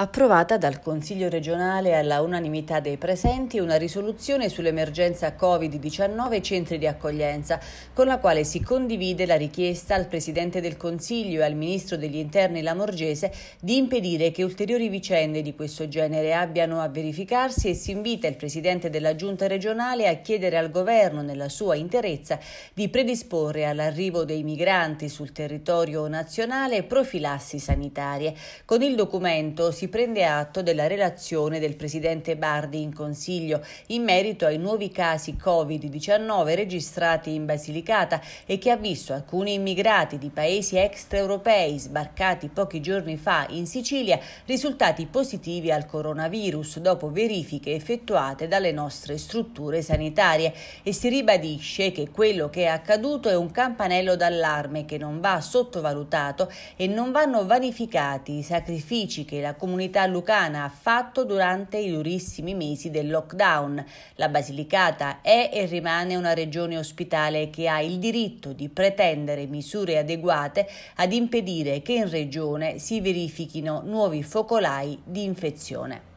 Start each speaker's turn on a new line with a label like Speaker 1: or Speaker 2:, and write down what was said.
Speaker 1: approvata dal Consiglio regionale alla unanimità dei presenti una risoluzione sull'emergenza Covid-19 e centri di accoglienza, con la quale si condivide la richiesta al Presidente del Consiglio e al Ministro degli Interni Lamorgese di impedire che ulteriori vicende di questo genere abbiano a verificarsi e si invita il Presidente della Giunta regionale a chiedere al Governo, nella sua interezza, di predisporre all'arrivo dei migranti sul territorio nazionale profilassi sanitarie. Con il documento si prende atto della relazione del presidente Bardi in Consiglio in merito ai nuovi casi Covid-19 registrati in Basilicata e che ha visto alcuni immigrati di paesi extraeuropei sbarcati pochi giorni fa in Sicilia risultati positivi al coronavirus dopo verifiche effettuate dalle nostre strutture sanitarie e si ribadisce che quello che è accaduto è un campanello d'allarme che non va sottovalutato e non vanno vanificati i sacrifici che la comunità comunità lucana ha fatto durante i durissimi mesi del lockdown. La Basilicata è e rimane una regione ospitale che ha il diritto di pretendere misure adeguate ad impedire che in regione si verifichino nuovi focolai di infezione.